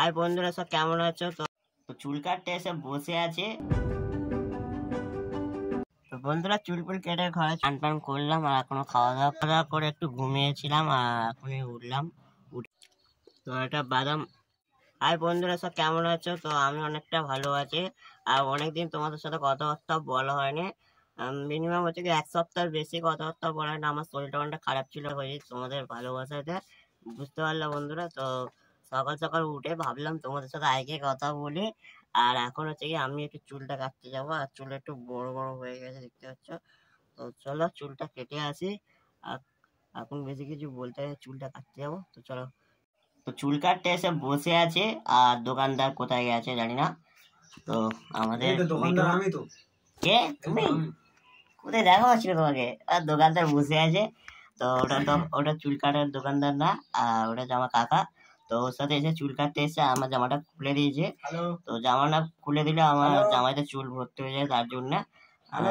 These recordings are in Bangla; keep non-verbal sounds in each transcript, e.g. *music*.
আর বন্ধুরা সব কেমন আছো তো চুল কাটতে এসে বসে আছে তো বন্ধুরা চুল ফুল কেটে ঘরে চান পান করলাম আর এখনো খাওয়া দাওয়া খাওয়া করে একটু ঘুমিয়েছিলাম আর এখনই উঠলাম তো একটা বাদাম আর বন্ধুরা সব কেমন আছো তো আমি অনেকটা ভালো আছি আর অনেকদিন তোমাদের সাথে কথাবার্তা বলা হয়নি মিনিমাম হচ্ছে কি এক সপ্তাহ বেশি কথাবার্তা বলা হয় না আমার শরীরটা অনেকটা খারাপ ছিল হয়ে তোমাদের ভালোবাসাতে বুঝতে পারলাম বন্ধুরা তো সকাল সকাল উঠে ভাবলাম তোমাদের সাথে আগে কথা বলি আর এখন হচ্ছে কি আমি একটু চুলটা কাটতে যাব আর চুল একটু বড় বড় হয়ে গেছে দেখতে পাচ্ছ তো চলো চুলটা কেটে আসি আর এখন বেশি কিছু বলতে চুলটা কাটতে যাবো তো চলো তো চুল কাটতে এসে বসে আছে আর দোকানদার কোথায় গেছে জানি না তো আমাদের দোকানদার আমি তো কে তুমি কোথায় দেখা হচ্ছিল তোমাকে আর দোকানদার বসে আছে তো ওটা তো ওটা চুল কাটার দোকানদার না আর ওটা আমার কাকা তো ওর সাথে এসে চুল কাটতে এসে আমার জামাটা খুলে দিয়েছে তো জামাটা খুলে দিলে আমার জামাইতে চুল ভর্তি হয়ে যায় তার জন্য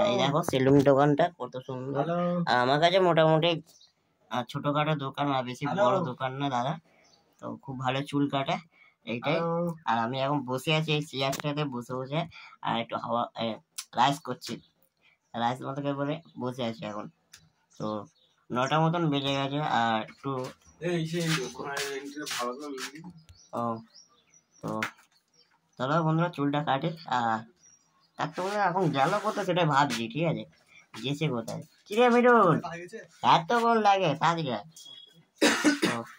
এই দেখো সেলুন দোকানটা কত সুন্দর আর আমার কাছে মোটামুটি ছোটখাটো দোকান আর বেশি বড় দোকান না দাদা তো খুব ভালো চুল কাটে এইটাই আর আমি এখন বসে আছি এই চেয়ারটাতে বসে বসে আর একটু হাওয়া রাইস করছি রাইস মতো বলে বসে আছি এখন তো নটা মতন বেজে গেছে আর একটু এই ও তো চলো বন্ধুরা চুলটা কাটে আর তার তো এখন গেল কোথায় সেটাই ভাবছি ঠিক আছে গেছে কোথায় কি রে মিরুল এতক্ষণ লাগে তাড়াতাড়ি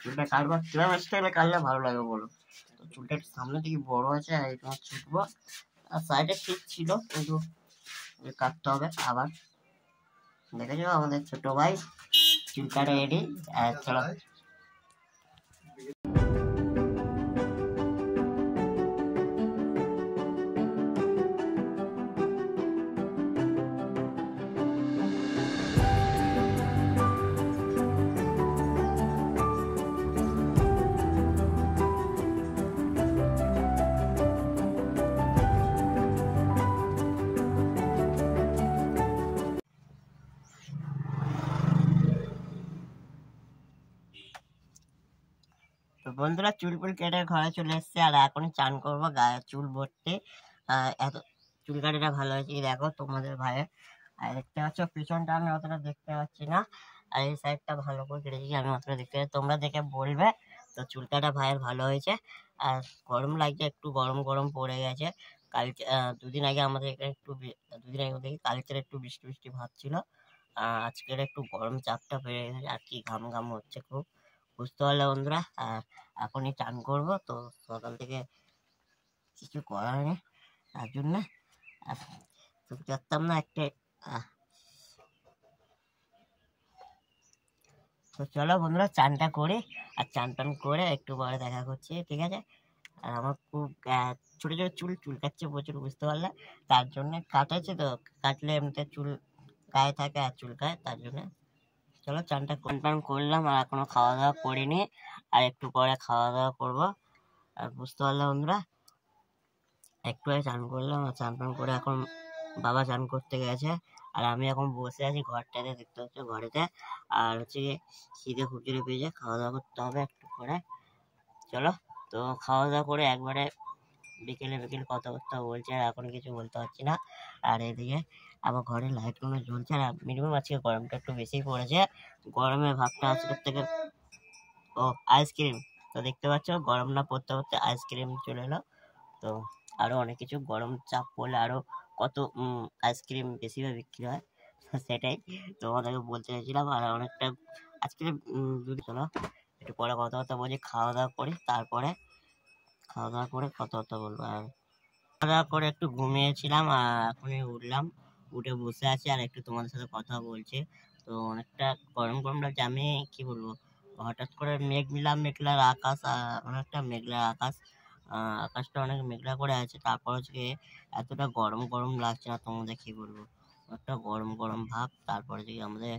চুলটা কাটবো কিভাবে স্টাইলে কাটলে ভালো লাগে বলো তো চুলটা একটু সামনে থেকে বড় আছে আর তোমার ছুটবো আর সাইডে ঠিক ছিল কিন্তু কাটতে হবে আবার দেখেছো আমাদের ছোট ভাই চুল কাটা রেডি আর আচ্ছা চলো তো বন্ধুরা ফুল কেটে ঘরে চলে এসছে আর এখন চান করবো গায়ে চুল ভরতে এত চুল কাটাটা ভালো হয়েছে দেখো তোমাদের ভাইয়ের আর দেখতে পাচ্ছ পিছনটা আমি অতটা দেখতে পাচ্ছি না আর এই সাইডটা ভালো করে কেটেছি আমি অতটা দেখতে পাচ্ছি তোমরা দেখে বলবে তো চুল কাটা ভাইয়ের ভালো হয়েছে আর গরম লাগছে একটু গরম গরম পড়ে গেছে কালকে দুদিন আগে আমাদের এখানে একটু দুদিন আগে দেখি কালকের একটু বৃষ্টি বৃষ্টি ভাব ছিল আজকের একটু গরম চাপটা বেড়ে গেছে আর কি ঘাম ঘাম হচ্ছে খুব বুঝতে পারলে বন্ধুরা এখনই চান করব তো সকাল থেকে কিছু করার নেই তার জন্য পারতাম না একটা তো চলো বন্ধুরা চানটা করে আর চান টান করে একটু পরে দেখা করছি ঠিক আছে আর আমার খুব ছোটো ছোটো চুল চুলকাচ্ছে প্রচুর বুঝতে পারলে তার জন্য কাটাচ্ছে তো কাটলে এমনিতে চুল গায়ে থাকে আর চুলকায় তার জন্য চলো চানটা টান করলাম আর এখনো খাওয়া দাওয়া করিনি আর একটু পরে খাওয়া দাওয়া করব আর বুঝতে পারলাম আমরা একটু আগে চান করলাম আর চান টান করে এখন বাবা চান করতে গেছে আর আমি এখন বসে আছি ঘরটাতে দেখতে হচ্ছে ঘরেতে আর হচ্ছে শীতে খুব জোরে পেয়েছে খাওয়া দাওয়া করতে হবে একটু পরে চলো তো খাওয়া দাওয়া করে একবারে বিকেলে বিকেলে কথাবার্তা বলছে আর এখন কিছু বলতে পারছি না আর এদিকে আমার ঘরে লাইটগুলো জ্বলছে না মিনিমাম আজকে গরমটা একটু বেশিই পড়েছে গরমে ভাবটা আজকের থেকে ও আইসক্রিম তো দেখতে পাচ্ছ গরম না পড়তে পড়তে আইসক্রিম চলে এলো তো আরও অনেক কিছু গরম চাপ পড়লে আরও কত আইসক্রিম বেশিভাবে বিক্রি হয় সেটাই তোমাদেরকে বলতে চাইছিলাম আর অনেকটা আজকে চলো একটু পরে কথাবার্তা বলছি খাওয়া দাওয়া করি তারপরে খাওয়া দাওয়া করে কথাবার্তা বলবো আর খাওয়া দাওয়া করে একটু ঘুমিয়েছিলাম আর এখনই উঠলাম উঠে বসে আছি আর একটু তোমাদের সাথে কথা বলছে তো অনেকটা গরম গরম লাগছে আমি বলবো হঠাৎ করে মেঘ মিলাম মেঘলার আকাশ অনেকটা মেঘলার আকাশ আকাশটা অনেক মেঘলা করে আছে তারপর হচ্ছে এতটা গরম গরম লাগছে না তোমাদের কি বলবো একটা গরম গরম ভাব তারপরে যে আমাদের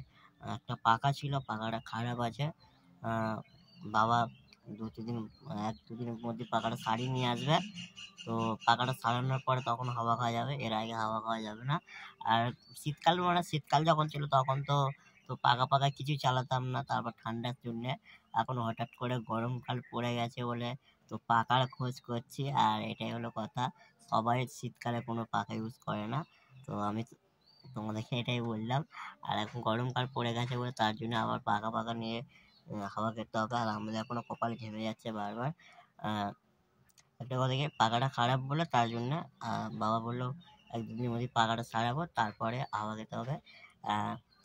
একটা পাখা ছিল পাখাটা খারাপ আছে বাবা দু তিন এক দুদিনের মধ্যে পাকাটা সারিয়ে নিয়ে আসবে তো পাকাটা সারানোর পরে তখন হাওয়া খাওয়া যাবে এর আগে হাওয়া খাওয়া যাবে না আর শীতকাল মানে শীতকাল যখন ছিল তখন তো তো পাকা পাকা কিছু চালাতাম না তারপর ঠান্ডার জন্যে এখন হঠাৎ করে গরমকাল পড়ে গেছে বলে তো পাকার খোঁজ করছি আর এটাই হলো কথা সবাই শীতকালে কোনো পাখা ইউজ করে না তো আমি তোমাদেরকে এটাই বললাম আর এখন গরমকাল পড়ে গেছে বলে তার জন্য আবার পাকা পাকা নিয়ে খাবার খেতে হবে আর আমাদের এখনো কপালে ঘেমে যাচ্ছে বারবার একটা কথা কি পাখাটা খারাপ বলে তার জন্য বাবা বললো এক দুদিনের মধ্যে পাখাটা সারাবো তারপরে হাওয়া খেতে হবে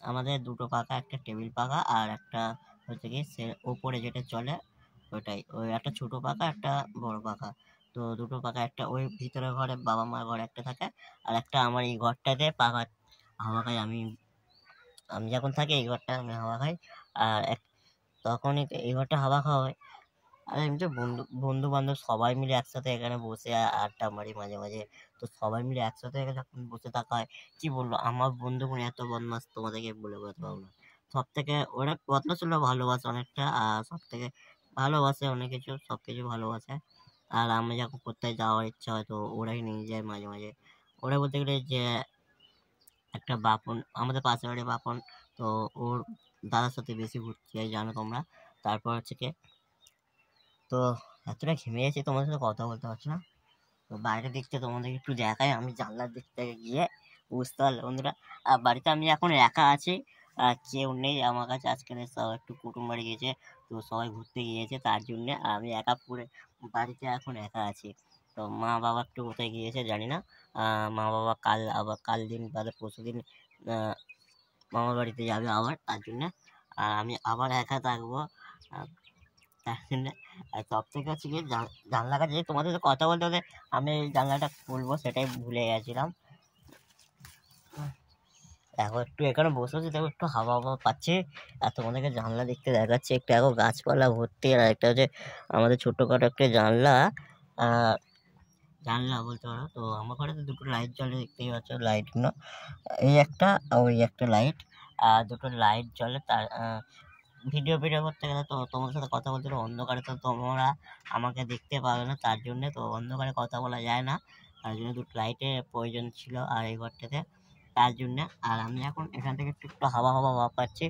আমাদের দুটো পাখা একটা টেবিল পাখা আর একটা হচ্ছে কি সে ওপরে যেটা চলে ওটাই ওই একটা ছোটো পাখা একটা বড় পাখা তো দুটো পাখা একটা ওই ভিতরে ঘরে বাবা মার ঘরে একটা থাকে আর একটা আমার এই ঘরটাতে পাখা হাওয়া খাই আমি আমি যখন থাকি এই ঘরটা আমি হাওয়া খাই আর এক তখনই এই ঘরটা হাওয়া খাওয়া আর এমনি বন্ধু বন্ধু বান্ধব সবাই মিলে একসাথে এখানে বসে আড্ডা মারি মাঝে মাঝে তো সবাই মিলে একসাথে এখানে বসে থাকা হয় কি বললো আমার বন্ধু এত বদমাস তোমাদেরকে বলে বোঝাতে পারবো না সব থেকে ওরা বদমাস ছিল ভালোবাসে অনেকটা আর সব থেকে ভালোবাসে অনেক কিছু সব কিছু ভালোবাসে আর আমি যখন কোথায় যাওয়ার ইচ্ছা হয় তো ওরাই নিয়ে যায় মাঝে মাঝে ওরা বলতে গেলে যে একটা বাপন আমাদের পাশের বাড়ি বাপন তো ওর দাদার সাথে বেশি ঘুরতে যাই জানো তোমরা তারপর হচ্ছে কি তো এতটা ঘেমে গেছি তোমাদের সাথে কথা বলতে পারছো না তো বাইরের দিকটা তোমাদের একটু দেখাই আমি জানলার দিক থেকে গিয়ে বুঝতে পারলে বন্ধুরা আর বাড়িতে আমি এখন একা আছি আর কেউ নেই আমার কাছে আজকে সব একটু কুটুম বাড়ি গিয়েছে তো সবাই ঘুরতে গিয়েছে তার জন্যে আমি একা পুরে বাড়িতে এখন একা আছি তো মা বাবা একটু কোথায় গিয়েছে জানি না মা বাবা কাল আবার কাল দিন বাদে পরশু দিন মামার বাড়িতে যাবে আবার তার জন্য আর আমি আবার একা থাকবো তার জন্য সব থেকে হচ্ছে কি জানলা কাছে তোমাদের কথা বলতে হলে আমি এই জানলাটা খুলবো সেটাই ভুলে গেছিলাম এখন একটু এখানে বসে আছি দেখো একটু হাওয়া হাওয়া পাচ্ছে আর তোমাদেরকে জানলা দেখতে দেখাচ্ছে একটু এখন গাছপালা ভর্তি আর একটা হচ্ছে আমাদের ছোটোখাটো একটা জানলা জানলা বলতে পারো তো আমার ঘরে তো দুটো লাইট জ্বলে দেখতেই পাচ্ছ লাইটগুলো এই একটা ওই একটা লাইট আর দুটো লাইট জ্বলে তার ভিডিও ভিডিও করতে গেলে তো তোমার সাথে কথা বলতে অন্ধকারে তো তোমরা আমাকে দেখতে পাবে না তার জন্যে তো অন্ধকারে কথা বলা যায় না তার জন্য দুটো লাইটের প্রয়োজন ছিল আর এই ঘরটাতে তার জন্য আর আমি এখন এখান থেকে একটু একটু হাওয়া হাওয়া ভাব পাচ্ছি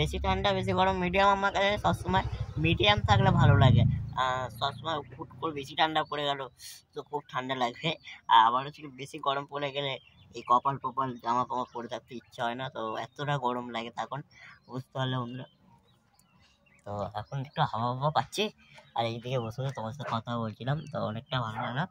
বেশি ঠান্ডা বেশি গরম মিডিয়াম আমার কাছে সবসময় মিডিয়াম থাকলে ভালো লাগে সবসময় হুট করে বেশি ঠান্ডা পড়ে গেল তো খুব ঠান্ডা লাগছে আর আবার হচ্ছে বেশি গরম পড়ে গেলে এই কপাল টপাল জামা কাপড় পরে থাকতে ইচ্ছা হয় না তো এতটা গরম লাগে তখন বুঝতে পারলে বন্ধুরা তো এখন একটু হাওয়া হাওয়া পাচ্ছি আর এইদিকে বসে তোমার সাথে কথা বলছিলাম তো অনেকটা ভালো লাগলো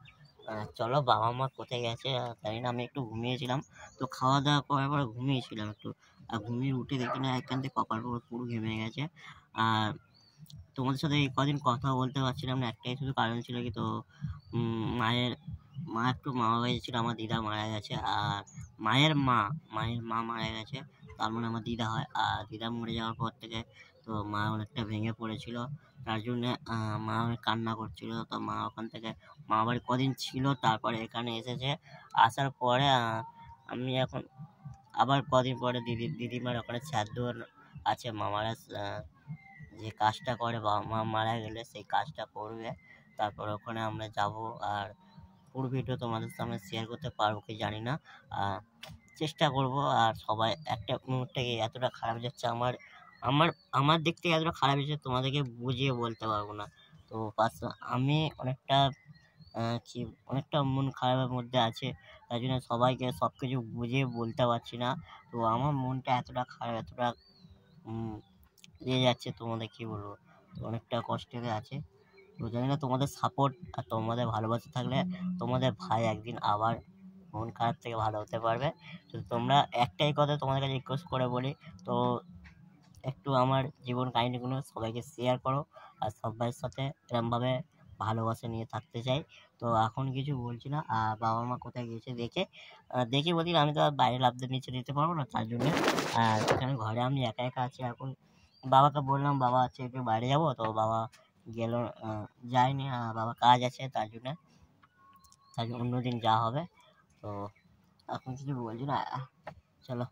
চলো বাবা মা কোথায় গেছে তাই না আমি একটু ঘুমিয়েছিলাম তো খাওয়া দাওয়া করার পর ঘুমিয়েছিলাম একটু আর ঘুমিয়ে উঠে দেখি না এখান থেকে কপাল পুরো ঘেমে গেছে আর তোমাদের সাথে এই কদিন কথা বলতে পারছিলাম না একটাই শুধু কারণ ছিল কি তো মায়ের মা একটু মামা বাড়ি ছিল আমার দিদা মারা গেছে আর মায়ের মা মায়ের মা মারা গেছে তার মানে আমার দিদা হয় আর দিদা মরে যাওয়ার পর থেকে তো মা অনেকটা ভেঙে পড়েছিল তার জন্যে মা কান্না করছিল তো মা ওখান থেকে মা বাড়ি কদিন ছিল তারপরে এখানে এসেছে আসার পরে আমি এখন আবার কদিন পরে দিদি দিদিমার ওখানে শ্রাদ্ধ আছে মামারা যে কাজটা করে বাবা মা মারা গেলে সেই কাজটা করবে তারপর ওখানে আমরা যাব আর পুরো ভিডিও তোমাদের সামনে শেয়ার করতে পারবো কি জানি না চেষ্টা করব আর সবাই একটা মুহূর্তে এতটা খারাপ যাচ্ছে আমার আমার আমার দিক থেকে এতটা খারাপ হয়েছে তোমাদেরকে বুঝিয়ে বলতে পারবো না তো আমি অনেকটা কি অনেকটা মন খারাপের মধ্যে আছে তাই জন্য সবাইকে সব কিছু বুঝিয়ে বলতে পারছি না তো আমার মনটা এতটা খারাপ এতটা ইয়ে যাচ্ছে তোমাদের কী বলবো অনেকটা হয়ে আছে তো জানি না তোমাদের সাপোর্ট আর তোমাদের ভালোবাসা থাকলে তোমাদের ভাই একদিন আবার মন খারাপ থেকে ভালো হতে পারবে তো তোমরা একটাই কথা তোমাদের কাছে রিকোয়েস্ট করে বলি তো একটু আমার জীবন কাহিনিগুলো সবাইকে শেয়ার করো আর সবাই সাথে এরমভাবে ভালোবাসা নিয়ে থাকতে চাই তো এখন কিছু বলছি না আর বাবা মা কোথায় গিয়েছে দেখে দেখে বলি আমি তো আর বাইরে আপডেট নিচে দিতে পারবো না তার জন্য আর এখানে ঘরে আমি একা একা আছি এখন বাবাকে বললাম বাবা আছে একটু বাইরে যাবো তো বাবা গেল যায়নি বাবা কাজ আছে তার জন্য তার জন্য অন্যদিন যা হবে তো এখন কিছু বলছি না চলো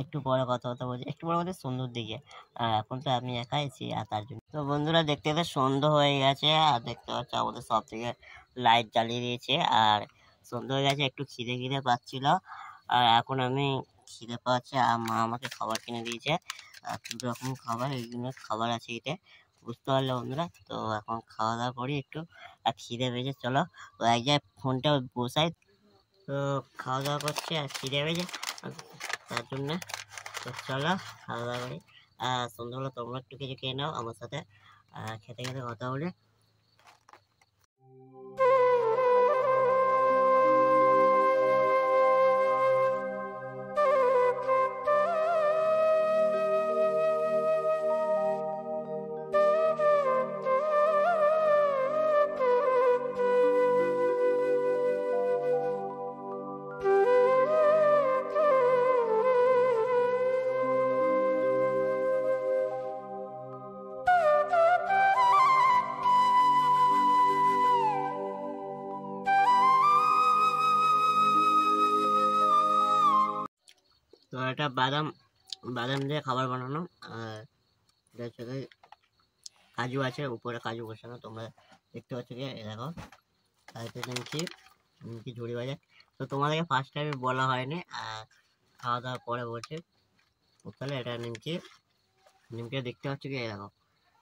একটু পরে কথা কথা বলছি একটু পরে বলতে সন্ধ্যর দিকে আর এখন তো আমি একাই আছি আর তার জন্য তো বন্ধুরা দেখতে দেখতে সন্ধ্যা হয়ে গেছে আর দেখতে পাচ্ছি আমাদের সব থেকে লাইট জ্বালিয়ে দিয়েছে আর সন্ধ্যা হয়ে গেছে একটু খিদে খিদে পাচ্ছিল আর এখন আমি খিদে পাচ্ছি আর মা আমাকে খাবার কিনে দিয়েছে আর দু রকম খাবার এইগুলো খাবার আছে এতে বুঝতে পারলে বন্ধুরা তো এখন খাওয়া দাওয়া করি একটু আর খিদে পেয়েছে চলো এক জায়গায় ফোনটা বসাই তো খাওয়া দাওয়া করছি আর খিদে পেয়েছে তার জন্য তো চলো আলাদা করে সন্ধ্যাবেলা তোমরা একটু কিছু খেয়ে নাও আমার সাথে খেতে খেতে কথা বলে এটা বাদাম বাদাম দিয়ে খাবার বানানো আর এটা কাজু আছে উপরে কাজু বসানো তোমরা দেখতে পাচ্ছ কি দেখো আর এটা নিমকি ঝুড়ি বাজার তো তোমাদেরকে ফার্স্ট টাইমে বলা হয়নি আর খাওয়া দাওয়া পরে বলছে তাহলে এটা নিমকি নিমকি দেখতে পাচ্ছ কি দেখো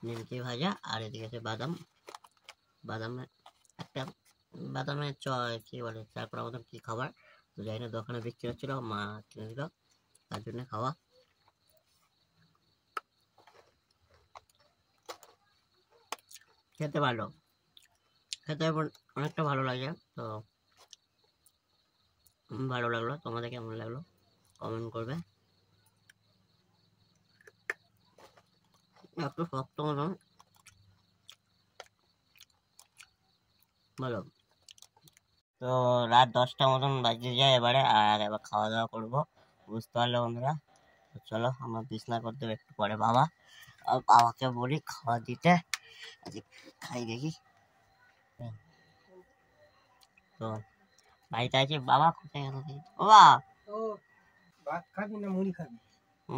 নিমকি ভাজা আর এদিকে আছে বাদাম বাদামে একটা বাদামে চ কী বলে চার করার মতন কী খাবার তো যাই না দোকানে বিক্রি হচ্ছিলো মা কিনে তার জন্য খাওয়া খেতে ভালো খেতে অনেকটা ভালো লাগে তো ভালো লাগলো তোমাদের কেমন লাগলো কমেন্ট করবে একটু শক্ত মতন বলো তো রাত দশটা মতন বাজে যায় এবারে আর এবার খাওয়া দাওয়া করবো বুঝতে পারলে বন্ধুরা চলো আমার বিছনা করতে একটু পরে বাবা আর বাবাকে বলি খাওয়া দিতে খাই দেখি তো বাড়িতে আছে বাবা কোথায় গেল বাবা ভাত খাবি না মুড়ি খাবি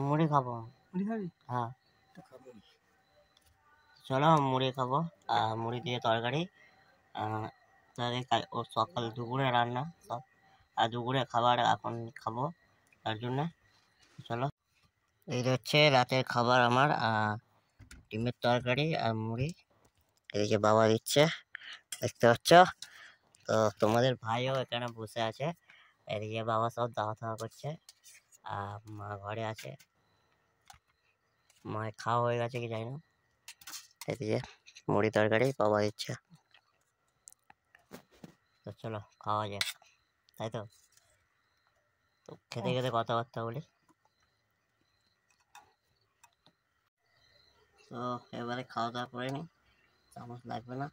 মুড়ি খাবো মুড়ি খাবি হ্যাঁ চলো মুড়ি খাবো মুড়ি দিয়ে তরকারি তাহলে ও সকাল দুপুরে রান্না সব আর দুপুরে খাবার এখন খাবো তার জন্য চলো এই হচ্ছে রাতের খাবার আমার ডিমের তরকারি আর মুড়ি এই যে বাবা দিচ্ছে দেখতে পাচ্ছ তো তোমাদের ভাইও এখানে বসে আছে এদিকে বাবা সব দাওয়া খাওয়া করছে আর মা ঘরে আছে মা খাওয়া হয়ে গেছে কি জানি না এদিকে মুড়ি তরকারি বাবা দিচ্ছে তো চলো খাওয়া যাক তাই তো খেতে খেতে কথাবার্তা বলি তো এবারে খাওয়া দাওয়া করে নি চামচ লাগবে না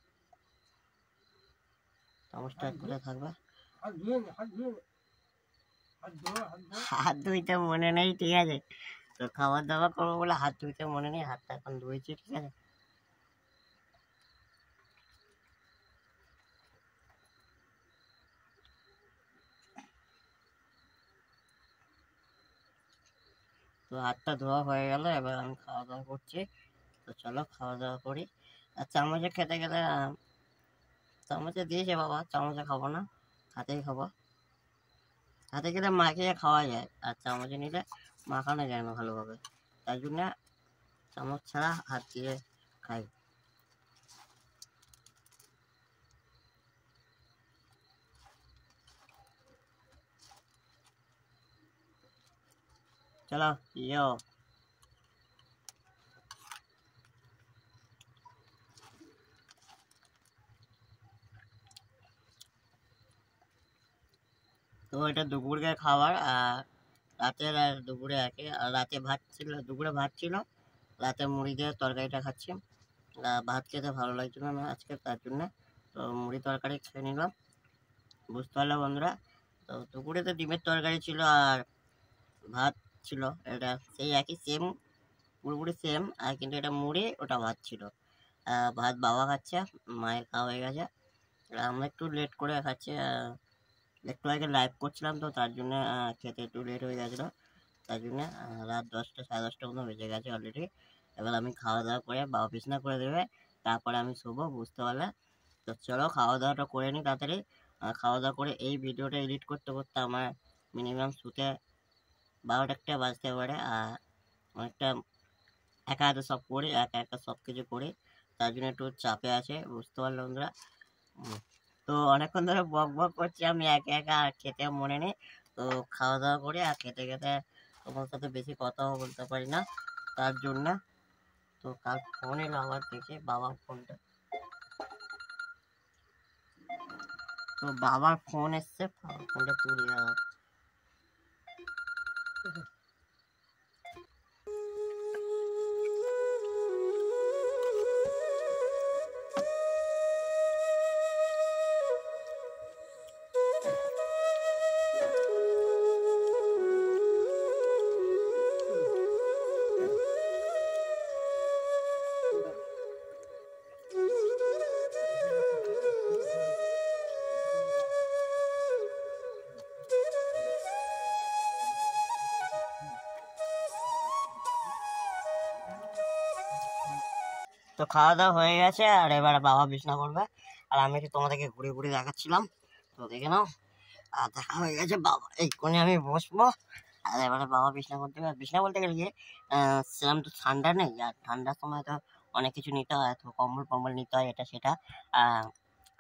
চামচটা করে থাকবে হাত ধুইতে মনে নেই ঠিক আছে তো খাবার দাবার করবো বলে হাত ধুইতে মনে নেই হাতটা এখন ধুয়েছি ঠিক আছে তো হাতটা ধোয়া হয়ে গেল এবার আমি খাওয়া দাওয়া করছি তো চলো খাওয়া দাওয়া করি আর চামচে খেতে গেলে চামচে দিয়েছে বাবা চামচে খাবো না হাতেই খাবো হাতে গেলে মাখিয়ে খাওয়া যায় আর চামচে নিলে মাখানো যায় না ভালোভাবে তাই জন্য চামচ ছাড়া হাত দিয়ে খাই चलो यो তো এটা দুপুরের খাবার আর রাতের আর দুপুরে একে আর রাতে ভাত ছিল দুপুরে ভাত ছিল রাতে মুড়ি দিয়ে তরকারিটা খাচ্ছি ভাত খেতে ভালো লাগছিল না আজকে তার জন্য তো মুড়ি তরকারি খেয়ে নিলাম বুঝতে পারলাম বন্ধুরা তো দুপুরে তো ডিমের তরকারি ছিল আর ভাত ছিল এটা সেই একই সেম পুরোপুরি সেম আর কিন্তু এটা মুড়ে ওটা ভাত ছিল ভাত বাবা খাচ্ছে মায়ের খাওয়া হয়ে গেছে আমরা একটু লেট করে খাচ্ছি একটু আগে লাইভ করছিলাম তো তার জন্য খেতে একটু লেট হয়ে গেছিলো তার জন্য রাত দশটা সাড়ে দশটা মতো বেজে গেছে অলরেডি এবার আমি খাওয়া দাওয়া করে বাবা বিছনা করে দেবে তারপরে আমি শোবো বুঝতে পারলে তো চলো খাওয়া দাওয়াটা করে নিই তাড়াতাড়ি খাওয়া দাওয়া করে এই ভিডিওটা এডিট করতে করতে আমার মিনিমাম শুতে বারোটা একটা বাজতে পারে আর অনেকটা একা হাতে সব করে একা একা সব কিছু করে তার জন্য একটু চাপে আছে বুঝতে পারলাম বন্ধুরা তো অনেকক্ষণ ধরে বক বক করছি আমি একা একা আর খেতে মনে নেই তো খাওয়া দাওয়া করে আর খেতে খেতে তোমার সাথে বেশি কথাও বলতে পারি না তার জন্য তো কাল ফোন এলো আমার থেকে বাবার ফোনটা তো বাবার ফোন এসছে ফোনটা তুলে দেওয়া Mm-hmm. *laughs* তো খাওয়া দাওয়া হয়ে গেছে আর এবার বাবা বিছনা করবে আর আমি একটু তোমাদেরকে ঘুরে ঘুরে দেখাচ্ছিলাম তো দেখে নাও আর দেখা হয়ে গেছে বাবা এই কোণে আমি বসবো আর এবারে বাবা বিছনা করতে হবে বিছনা বলতে গেলে যে সেরকম তো ঠান্ডা নেই আর ঠান্ডার সময় তো অনেক কিছু নিতে হয় তো কম্বল কম্বল নিতে হয় এটা সেটা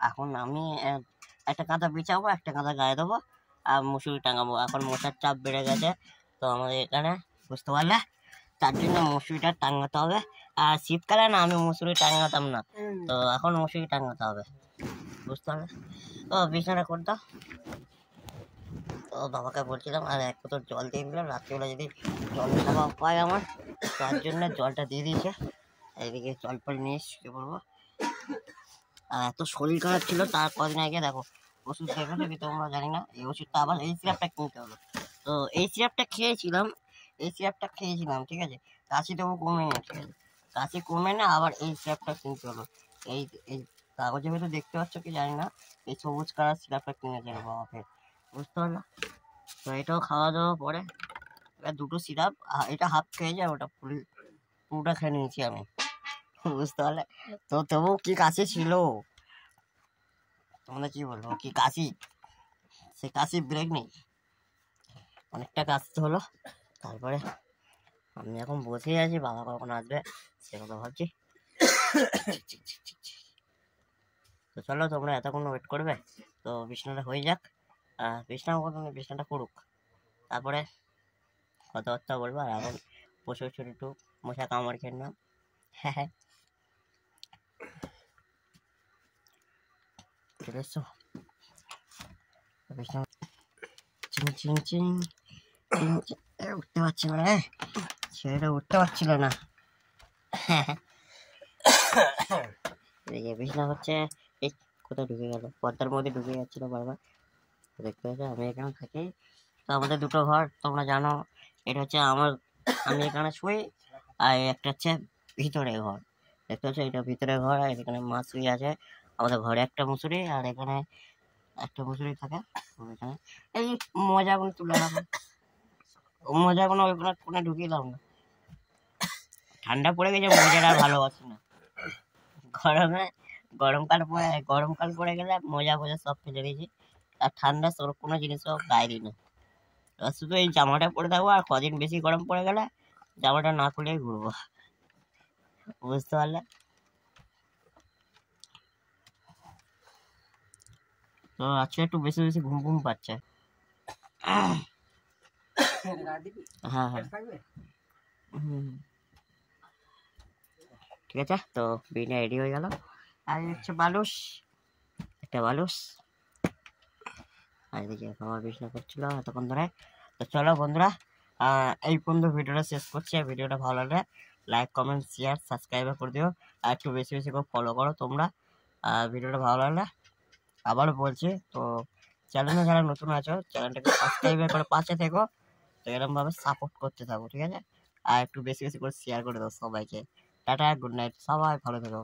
এখন আমি একটা কাঁথা বিছাবো একটা কাঁথা গায়ে দেবো আর মুসুরি টাঙাবো এখন মশার চাপ বেড়ে গেছে তো আমাদের এখানে বুঝতে পারলে তার জন্য মুসুরিটা টাঙাতে হবে আর শীতকালে না আমি মুসুরি টাঙাতাম না তো এখন মুসুরি টাঙাতে হবে বুঝতে পারলে তো বিছানাটা করে দাও তো বাবাকে বলছিলাম আর এক কত জল দিয়ে দিলাম রাত্রিবেলা যদি জল খাওয়া পায় আমার তার জন্য জলটা দিয়ে দিয়েছে এদিকে জল ফল নিয়ে শুয়ে পড়বো আর এত শরীর খারাপ ছিল তার কদিন আগে দেখো ওষুধ দেখে তো তোমরা জানি না এই ওষুধটা আবার এই সিরাপটা কিনতে হলো তো এই সিরাপটা খেয়েছিলাম এই সিরাপটা খেয়েছিলাম ঠিক আছে কাশিটাও কমে না ঠিক আছে কাশি কমে না আবার এই স্ল্যাপটা কিনতে হলো এই এই কাগজে হয়তো দেখতে পাচ্ছ কি জানি না এই সবুজ কালার স্ল্যাপটা কিনে দিল বাবাকে বুঝতে পারলো তো এটাও খাওয়া দাওয়া পরে এবার দুটো সিরাপ এটা হাফ খেয়ে যায় ওটা ফুল পুরোটা খেয়ে নিয়েছি আমি বুঝতে পারলে তো তবু কি কাশি ছিল তোমাদের কি বলবো কি কাশি সে কাশি ব্রেক নেই অনেকটা কাশতে হলো তারপরে আমি এখন বসেই আছি বাবা কখন আসবে সে কথা ভাবছি তো চলো তোমরা এতক্ষণ ওয়েট করবে তো বিছানাটা হয়ে যাক বিছানা বিছানাটা করুক তারপরে কথাবার্তা বলবো আর এখন প্রচুর ছোট একটু মশা কামড় খেলাম হ্যাঁ হ্যাঁ চলে এসছো বিছানা চিন চিন উঠতে পারছি না হ্যাঁ। ছেলেটা উঠতে পারছিল না হচ্ছে এই কোথায় ঢুকে গেল পর্দার মধ্যে ঢুকে যাচ্ছিল বারবার দেখতে পাচ্ছি আমি এখানে থাকি তো আমাদের দুটো ঘর তোমরা জানো এটা হচ্ছে আমার আমি এখানে শুই আর একটা হচ্ছে ভিতরে ঘর দেখতে পাচ্ছ এটা ভিতরে ঘর আর এখানে মাছুরি আছে আমাদের ঘরে একটা মুসুরি আর এখানে একটা মুসুরি থাকে এখানে এই মজা করে তুলে রাখা মজা কোনো ফোনে ঢুকিয়ে না ঠান্ডা পড়ে গেছে মজাটা আর ভালোবাসি না গরমে গরমকাল পরে গরমকাল পড়ে গেলে মোজা ফোজা সব ফেলে দিয়েছি আর ঠান্ডা সব কোনো জিনিসও বাইরে না শুধু এই জামাটা পরে থাকবো আর কদিন বেশি গরম পড়ে গেলে জামাটা না খুলেই ঘুরবো বুঝতে পারলে তো আজকে একটু বেশি বেশি ঘুম ঘুম পাচ্ছে হ্যাঁ, হ্যাঁ। ঠিক আছে তো বিরিয়ানি রেডি হয়ে গেল আর হচ্ছে বালুস একটা বালুস আর এদিকে বাবা বিছনা করছিল এতক্ষণ ধরে তো চলো বন্ধুরা এই পর্যন্ত ভিডিওটা শেষ করছি আর ভিডিওটা ভালো লাগলে লাইক কমেন্ট শেয়ার সাবস্ক্রাইব করে দিও আর একটু বেশি বেশি করে ফলো করো তোমরা আর ভিডিওটা ভালো লাগলে আবারও বলছি তো চ্যানেলে যারা নতুন আছো চ্যানেলটাকে সাবস্ক্রাইব করে পাশে থেকো এরকমভাবে সাপোর্ট করতে থাকো ঠিক আছে আর একটু বেশি বেশি করে শেয়ার করে দাও সবাইকে টাটা গুড নাইট সবাই ভালো থাকো